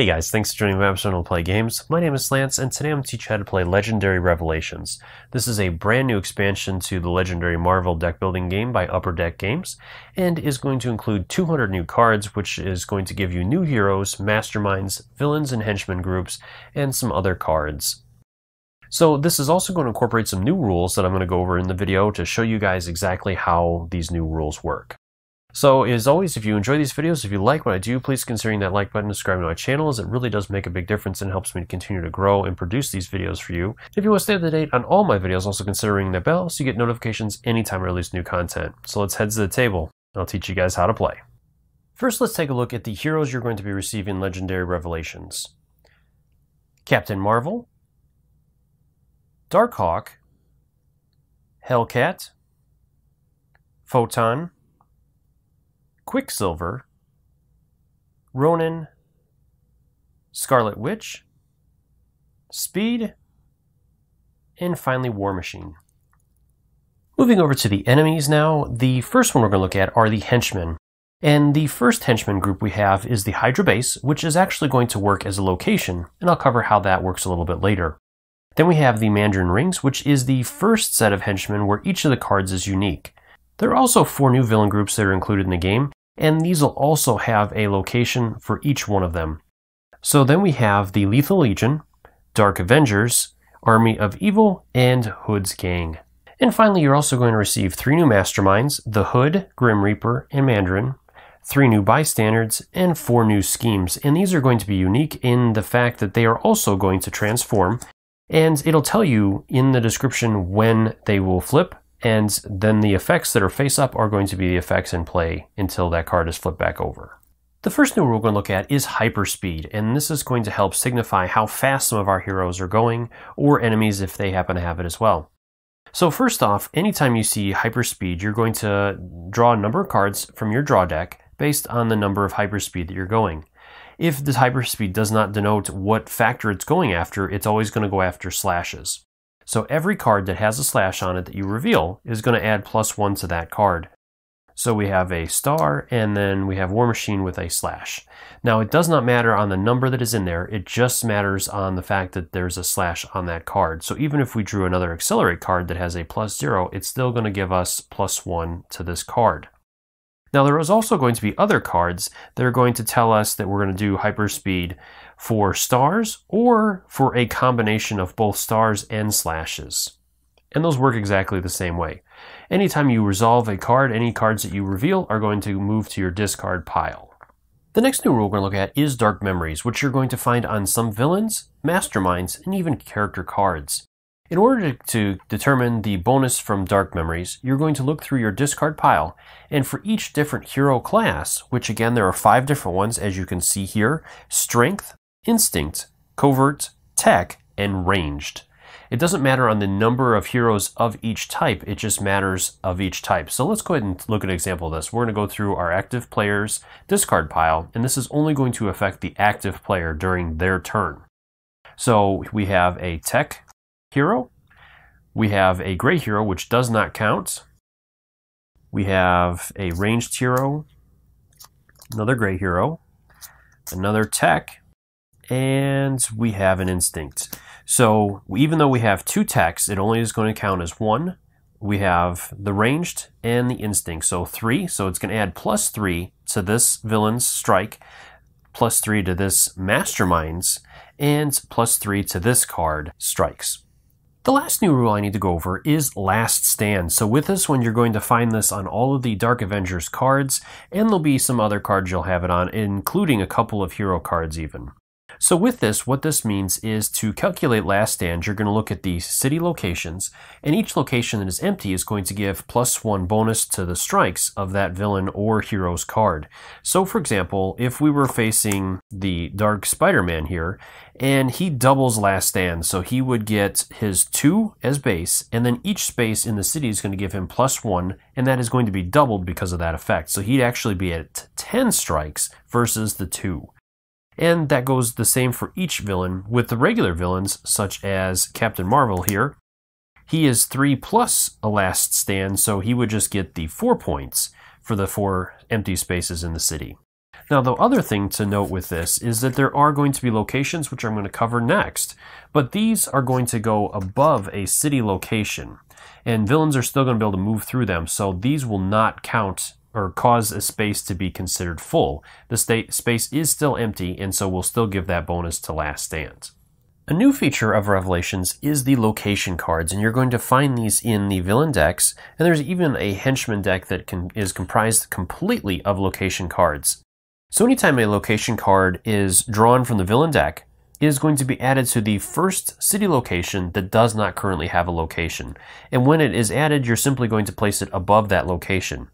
Hey guys, thanks for joining my episode on Play Games. My name is Lance, and today I'm going to teach you how to play Legendary Revelations. This is a brand new expansion to the Legendary Marvel deck building game by Upper Deck Games, and is going to include 200 new cards, which is going to give you new heroes, masterminds, villains and henchmen groups, and some other cards. So this is also going to incorporate some new rules that I'm going to go over in the video to show you guys exactly how these new rules work. So as always, if you enjoy these videos, if you like what I do, please consider that like button, subscribe to my channel as it really does make a big difference and helps me to continue to grow and produce these videos for you. If you want to stay up to date on all my videos, also consider ringing the bell so you get notifications anytime I release new content. So let's head to the table. I'll teach you guys how to play. First, let's take a look at the heroes you're going to be receiving Legendary Revelations. Captain Marvel, Darkhawk, Hellcat, Photon, Quicksilver, Ronin, Scarlet Witch, Speed, and finally War Machine. Moving over to the enemies now, the first one we're going to look at are the henchmen. And the first henchman group we have is the Hydra base, which is actually going to work as a location, and I'll cover how that works a little bit later. Then we have the Mandarin Rings, which is the first set of henchmen where each of the cards is unique. There are also four new villain groups that are included in the game, and these will also have a location for each one of them. So then we have the Lethal Legion, Dark Avengers, Army of Evil, and Hood's Gang. And finally, you're also going to receive three new masterminds the Hood, Grim Reaper, and Mandarin, three new bystanders, and four new schemes. And these are going to be unique in the fact that they are also going to transform. And it'll tell you in the description when they will flip, and then the effects that are face up are going to be the effects in play until that card is flipped back over. The first new rule we're going to look at is hyperspeed, and this is going to help signify how fast some of our heroes are going, or enemies if they happen to have it as well. So first off, anytime you see hyperspeed, you're going to draw a number of cards from your draw deck based on the number of hyperspeed that you're going. If this hyperspeed does not denote what factor it's going after, it's always going to go after slashes. So every card that has a slash on it that you reveal is going to add plus one to that card. So we have a star and then we have War Machine with a slash. Now it does not matter on the number that is in there, it just matters on the fact that there's a slash on that card. So even if we drew another Accelerate card that has a plus zero, it's still going to give us plus one to this card. Now there is also going to be other cards that are going to tell us that we're going to do hyperspeed for stars or for a combination of both stars and slashes. And those work exactly the same way. Anytime you resolve a card, any cards that you reveal are going to move to your discard pile. The next new rule we're going to look at is Dark Memories, which you're going to find on some villains, masterminds, and even character cards. In order to determine the bonus from Dark Memories, you're going to look through your discard pile, and for each different hero class, which again there are five different ones as you can see here, Strength, instinct, covert, tech, and ranged. It doesn't matter on the number of heroes of each type, it just matters of each type. So let's go ahead and look at an example of this. We're going to go through our active player's discard pile, and this is only going to affect the active player during their turn. So we have a tech hero, we have a gray hero, which does not count, we have a ranged hero, another gray hero, another tech, and we have an instinct. So even though we have two techs, it only is going to count as one. We have the ranged and the instinct, so three. So it's going to add plus three to this villain's strike, plus three to this mastermind's, and plus three to this card strikes. The last new rule I need to go over is Last Stand. So with this one, you're going to find this on all of the Dark Avengers cards, and there'll be some other cards you'll have it on, including a couple of hero cards even. So with this, what this means is to calculate last stand, you're going to look at the city locations, and each location that is empty is going to give plus one bonus to the strikes of that villain or hero's card. So for example, if we were facing the Dark Spider-Man here, and he doubles last stand, so he would get his two as base, and then each space in the city is going to give him plus one, and that is going to be doubled because of that effect. So he'd actually be at 10 strikes versus the two. And that goes the same for each villain, with the regular villains, such as Captain Marvel here. He is 3 plus a last stand, so he would just get the 4 points for the 4 empty spaces in the city. Now, the other thing to note with this is that there are going to be locations which I'm going to cover next, but these are going to go above a city location, and villains are still going to be able to move through them, so these will not count or cause a space to be considered full. The state space is still empty, and so we'll still give that bonus to Last Stand. A new feature of Revelations is the location cards, and you're going to find these in the villain decks, and there's even a henchman deck that can, is comprised completely of location cards. So anytime a location card is drawn from the villain deck, it is going to be added to the first city location that does not currently have a location. And when it is added, you're simply going to place it above that location.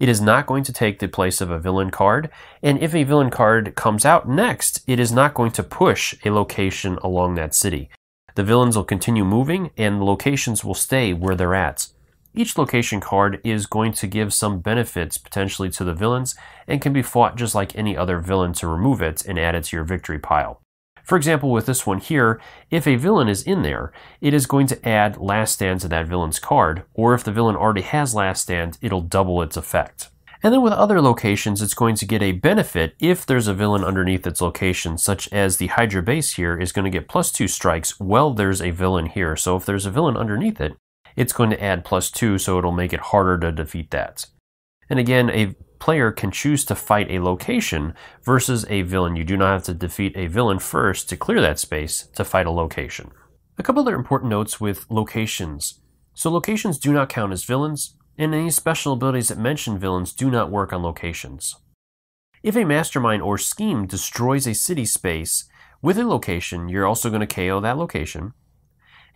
It is not going to take the place of a villain card, and if a villain card comes out next, it is not going to push a location along that city. The villains will continue moving, and the locations will stay where they're at. Each location card is going to give some benefits potentially to the villains and can be fought just like any other villain to remove it and add it to your victory pile. For example, with this one here, if a villain is in there, it is going to add last stand to that villain's card, or if the villain already has last stand, it'll double its effect. And then with other locations, it's going to get a benefit if there's a villain underneath its location, such as the Hydra base here is going to get plus two strikes while there's a villain here. So if there's a villain underneath it, it's going to add plus two, so it'll make it harder to defeat that. And again, a player can choose to fight a location versus a villain. You do not have to defeat a villain first to clear that space to fight a location. A couple other important notes with locations. So locations do not count as villains, and any special abilities that mention villains do not work on locations. If a mastermind or scheme destroys a city space with a location, you're also going to KO that location.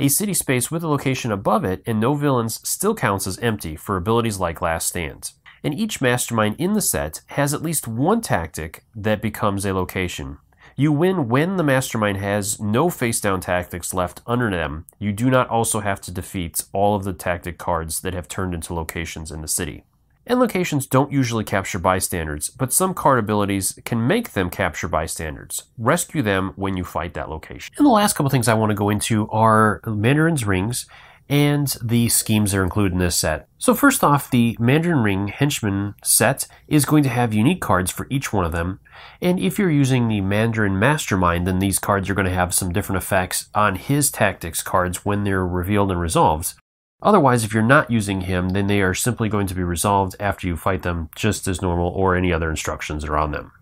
A city space with a location above it and no villains still counts as empty for abilities like Last Stand and each mastermind in the set has at least one tactic that becomes a location. You win when the mastermind has no face down tactics left under them. You do not also have to defeat all of the tactic cards that have turned into locations in the city. And locations don't usually capture bystanders, but some card abilities can make them capture bystanders. Rescue them when you fight that location. And the last couple things I want to go into are Mandarin's Rings and the schemes that are included in this set. So first off, the Mandarin Ring Henchman set is going to have unique cards for each one of them, and if you're using the Mandarin Mastermind, then these cards are going to have some different effects on his tactics cards when they're revealed and resolved. Otherwise, if you're not using him, then they are simply going to be resolved after you fight them just as normal or any other instructions that are on them.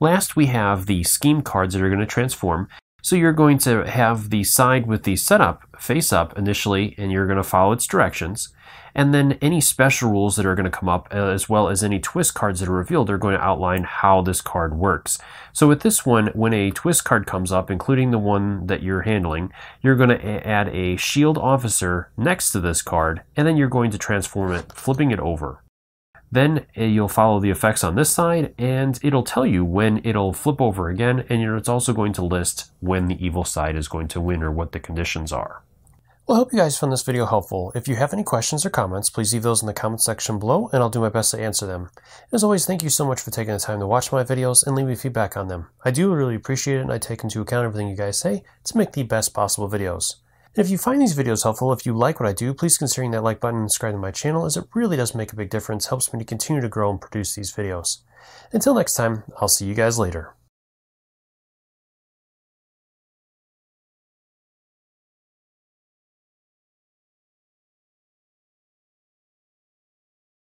Last, we have the scheme cards that are going to transform, so you're going to have the side with the setup face up initially, and you're going to follow its directions. And then any special rules that are going to come up, uh, as well as any twist cards that are revealed, are going to outline how this card works. So with this one, when a twist card comes up, including the one that you're handling, you're going to add a shield officer next to this card, and then you're going to transform it, flipping it over. Then eh, you'll follow the effects on this side and it'll tell you when it'll flip over again and it's also going to list when the evil side is going to win or what the conditions are. Well, I hope you guys found this video helpful. If you have any questions or comments, please leave those in the comments section below and I'll do my best to answer them. As always, thank you so much for taking the time to watch my videos and leave me feedback on them. I do really appreciate it and I take into account everything you guys say to make the best possible videos. And if you find these videos helpful, if you like what I do, please consider that like button and subscribe to my channel as it really does make a big difference, helps me to continue to grow and produce these videos. Until next time, I'll see you guys later.